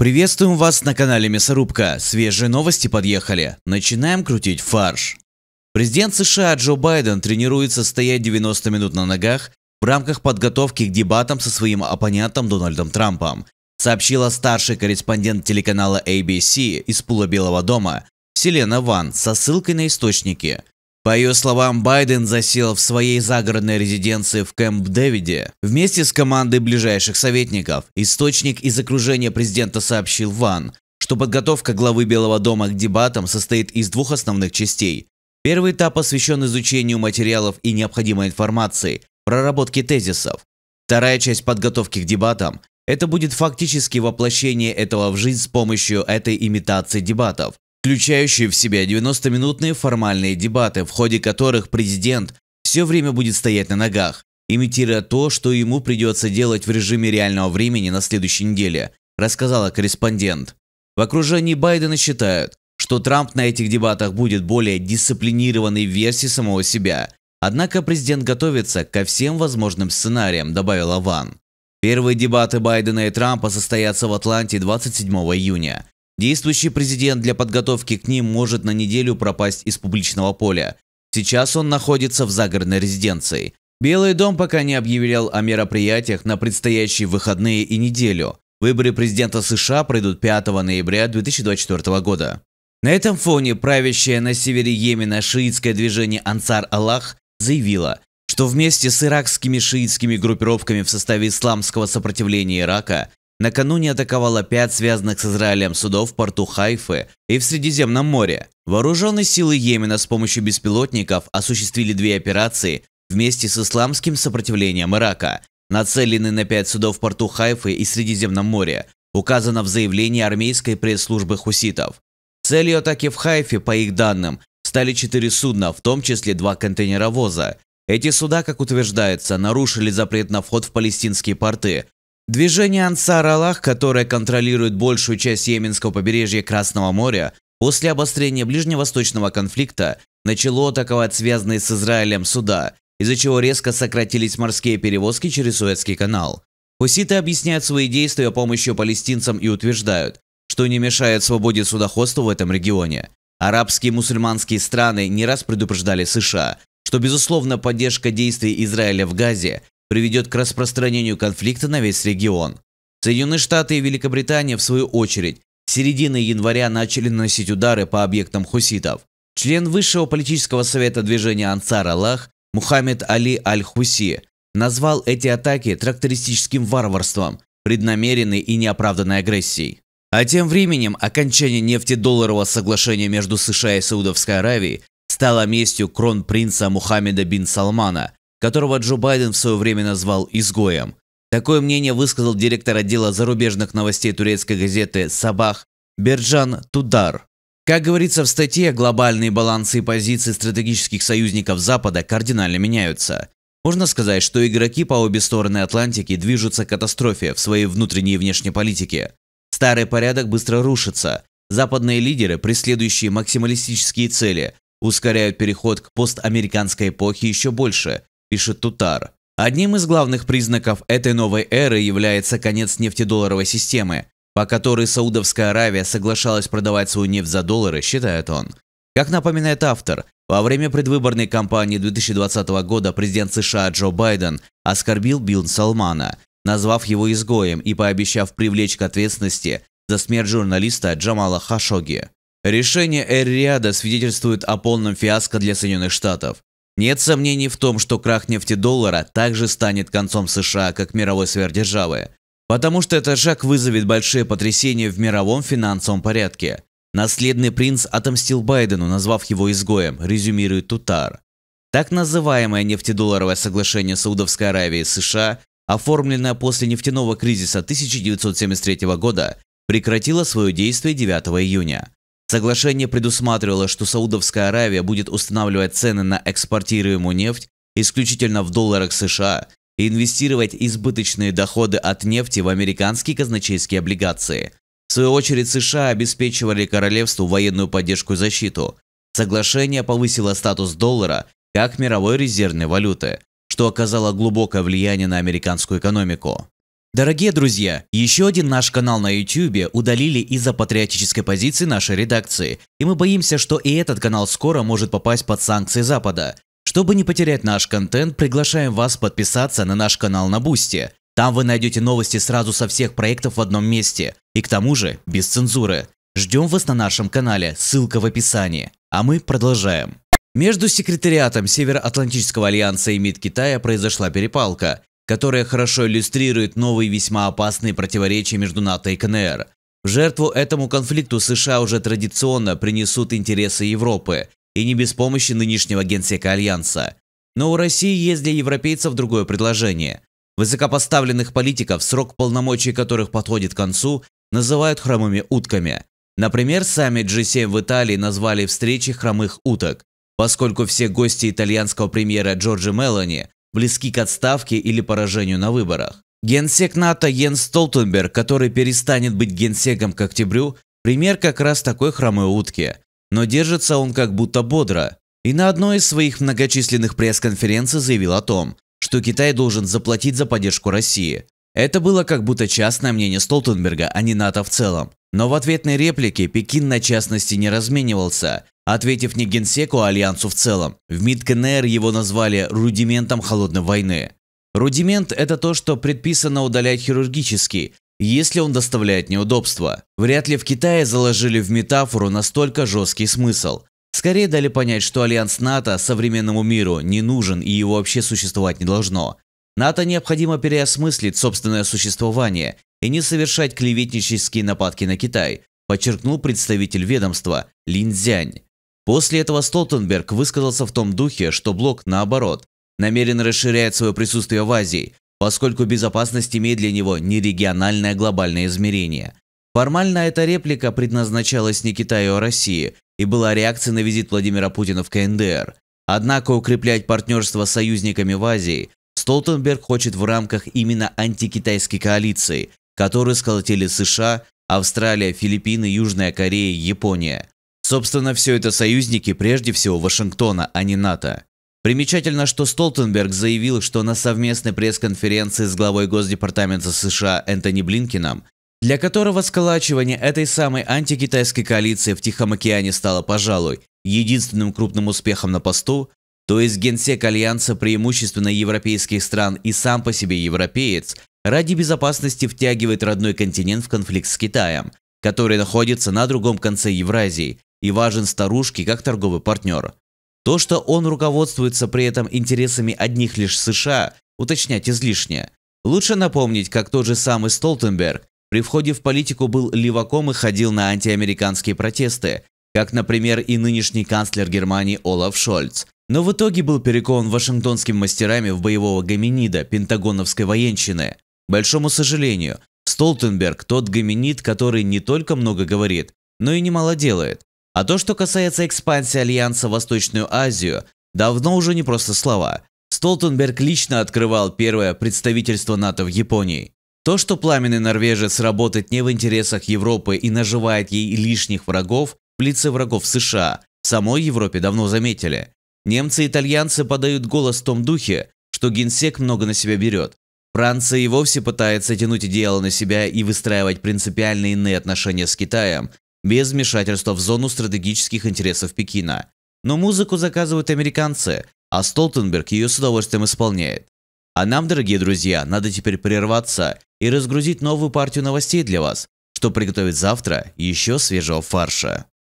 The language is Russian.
Приветствуем вас на канале Мясорубка. Свежие новости подъехали. Начинаем крутить фарш. Президент США Джо Байден тренируется стоять 90 минут на ногах в рамках подготовки к дебатам со своим оппонентом Дональдом Трампом, сообщила старший корреспондент телеканала ABC из Пула Белого дома Селена Ван со ссылкой на источники. По ее словам, Байден засел в своей загородной резиденции в Кэмп-Дэвиде вместе с командой ближайших советников. Источник из окружения президента сообщил Ван, что подготовка главы Белого дома к дебатам состоит из двух основных частей. Первый этап посвящен изучению материалов и необходимой информации, проработке тезисов. Вторая часть подготовки к дебатам – это будет фактически воплощение этого в жизнь с помощью этой имитации дебатов включающие в себя 90-минутные формальные дебаты, в ходе которых президент все время будет стоять на ногах, имитируя то, что ему придется делать в режиме реального времени на следующей неделе, рассказала корреспондент. В окружении Байдена считают, что Трамп на этих дебатах будет более дисциплинированной версией самого себя. Однако президент готовится ко всем возможным сценариям, добавила Ван. Первые дебаты Байдена и Трампа состоятся в Атланте 27 июня. Действующий президент для подготовки к ним может на неделю пропасть из публичного поля. Сейчас он находится в загородной резиденции. Белый дом пока не объявлял о мероприятиях на предстоящие выходные и неделю. Выборы президента США пройдут 5 ноября 2024 года. На этом фоне правящее на севере Йемена шиитское движение Ансар Аллах заявило, что вместе с иракскими шиитскими группировками в составе исламского сопротивления Ирака Накануне атаковало пять связанных с Израилем судов в порту Хайфы и в Средиземном море. Вооруженные силы Йемена с помощью беспилотников осуществили две операции вместе с исламским сопротивлением Ирака, нацеленные на пять судов в порту Хайфы и Средиземном море, указано в заявлении армейской пресс-службы хуситов. Целью атаки в Хайфе, по их данным, стали четыре судна, в том числе два контейнеровоза. Эти суда, как утверждается, нарушили запрет на вход в палестинские порты, Движение Ансар Аллах, которое контролирует большую часть Йеменского побережья Красного моря, после обострения ближневосточного конфликта начало атаковать связанные с Израилем суда, из-за чего резко сократились морские перевозки через Суэцкий канал. Хуситы объясняют свои действия помощью палестинцам и утверждают, что не мешает свободе судоходства в этом регионе. Арабские и мусульманские страны не раз предупреждали США, что безусловно поддержка действий Израиля в Газе приведет к распространению конфликта на весь регион. Соединенные Штаты и Великобритания, в свою очередь, с середины января начали наносить удары по объектам хуситов. Член Высшего политического совета движения Ансар Аллах Мухаммед Али Аль-Хуси назвал эти атаки трактористическим варварством, преднамеренной и неоправданной агрессией. А тем временем окончание нефтедолларового соглашения между США и Саудовской Аравией стало местью кронпринца Мухаммеда бин Салмана которого Джо Байден в свое время назвал «изгоем». Такое мнение высказал директор отдела зарубежных новостей турецкой газеты «Сабах» Берджан Тудар. Как говорится в статье, глобальные балансы и позиции стратегических союзников Запада кардинально меняются. Можно сказать, что игроки по обе стороны Атлантики движутся к катастрофе в своей внутренней и внешней политике. Старый порядок быстро рушится. Западные лидеры, преследующие максималистические цели, ускоряют переход к постамериканской эпохе еще больше пишет Тутар. Одним из главных признаков этой новой эры является конец нефтедолларовой системы, по которой Саудовская Аравия соглашалась продавать свою нефть за доллары, считает он. Как напоминает автор, во время предвыборной кампании 2020 года президент США Джо Байден оскорбил билл Салмана, назвав его изгоем и пообещав привлечь к ответственности за смерть журналиста Джамала Хашоги. Решение Эр-Риада свидетельствует о полном фиаско для Соединенных Штатов. Нет сомнений в том, что крах нефтедоллара также станет концом США как мировой сверхдержавы, потому что этот шаг вызовет большие потрясения в мировом финансовом порядке. Наследный принц отомстил Байдену, назвав его изгоем, резюмирует Тутар. Так называемое нефтедолларовое соглашение Саудовской Аравии и США, оформленное после нефтяного кризиса 1973 года, прекратило свое действие 9 июня. Соглашение предусматривало, что Саудовская Аравия будет устанавливать цены на экспортируемую нефть исключительно в долларах США и инвестировать избыточные доходы от нефти в американские казначейские облигации. В свою очередь США обеспечивали королевству военную поддержку и защиту. Соглашение повысило статус доллара как мировой резервной валюты, что оказало глубокое влияние на американскую экономику. Дорогие друзья, еще один наш канал на YouTube удалили из-за патриотической позиции нашей редакции, и мы боимся, что и этот канал скоро может попасть под санкции Запада. Чтобы не потерять наш контент, приглашаем вас подписаться на наш канал на Бусти. Там вы найдете новости сразу со всех проектов в одном месте, и к тому же без цензуры. Ждем вас на нашем канале, ссылка в описании. А мы продолжаем. Между секретариатом Североатлантического альянса и МИД Китая произошла перепалка которая хорошо иллюстрирует новые весьма опасные противоречия между НАТО и КНР. В жертву этому конфликту США уже традиционно принесут интересы Европы, и не без помощи нынешнего генсека Альянса. Но у России есть для европейцев другое предложение. Высокопоставленных политиков, срок полномочий которых подходит к концу, называют хромыми утками. Например, саммит G7 в Италии назвали встречи хромых уток, поскольку все гости итальянского премьера Джорджи Мелани близки к отставке или поражению на выборах. Генсек НАТО Йен Столтенберг, который перестанет быть генсеком к октябрю, пример как раз такой хромой утки. Но держится он как будто бодро. И на одной из своих многочисленных пресс-конференций заявил о том, что Китай должен заплатить за поддержку России. Это было как будто частное мнение Столтенберга, а не НАТО в целом. Но в ответной реплике Пекин на частности не разменивался, ответив не Генсеку, а Альянсу в целом. В МИД КНР его назвали «рудиментом холодной войны». Рудимент – это то, что предписано удалять хирургически, если он доставляет неудобства. Вряд ли в Китае заложили в метафору настолько жесткий смысл. Скорее дали понять, что альянс НАТО современному миру не нужен и его вообще существовать не должно. НАТО необходимо переосмыслить собственное существование и не совершать клеветнические нападки на Китай, подчеркнул представитель ведомства Лин Цзянь. После этого Столтенберг высказался в том духе, что блок, наоборот, намеренно расширяет свое присутствие в Азии, поскольку безопасность имеет для него не региональное а глобальное измерение. Формально эта реплика предназначалась не Китаю, а России и была реакцией на визит Владимира Путина в КНДР. Однако укреплять партнерство с союзниками в Азии Столтенберг хочет в рамках именно антикитайской коалиции, которую сколотили США, Австралия, Филиппины, Южная Корея, Япония. Собственно, все это союзники прежде всего Вашингтона, а не НАТО. Примечательно, что Столтенберг заявил, что на совместной пресс-конференции с главой Госдепартамента США Энтони Блинкином, для которого сколачивание этой самой антикитайской коалиции в Тихом океане стало, пожалуй, единственным крупным успехом на посту, то есть генсек Альянса преимущественно европейских стран и сам по себе европеец, ради безопасности втягивает родной континент в конфликт с Китаем, который находится на другом конце Евразии, и важен старушке как торговый партнер. То, что он руководствуется при этом интересами одних лишь США, уточнять излишне. Лучше напомнить, как тот же самый Столтенберг при входе в политику был леваком и ходил на антиамериканские протесты, как, например, и нынешний канцлер Германии Олаф Шольц. Но в итоге был перекован вашингтонскими мастерами в боевого гоминида пентагоновской военщины. большому сожалению, Столтенберг – тот гоминид, который не только много говорит, но и немало делает. А то, что касается экспансии Альянса в Восточную Азию, давно уже не просто слова. Столтенберг лично открывал первое представительство НАТО в Японии. То, что пламенный норвежец работает не в интересах Европы и наживает ей лишних врагов в лице врагов США, в самой Европе давно заметили. Немцы и итальянцы подают голос в том духе, что генсек много на себя берет. Франция и вовсе пытается тянуть дело на себя и выстраивать принципиальные иные отношения с Китаем, без вмешательства в зону стратегических интересов Пекина. Но музыку заказывают американцы, а Столтенберг ее с удовольствием исполняет. А нам, дорогие друзья, надо теперь прерваться и разгрузить новую партию новостей для вас, что приготовить завтра еще свежего фарша.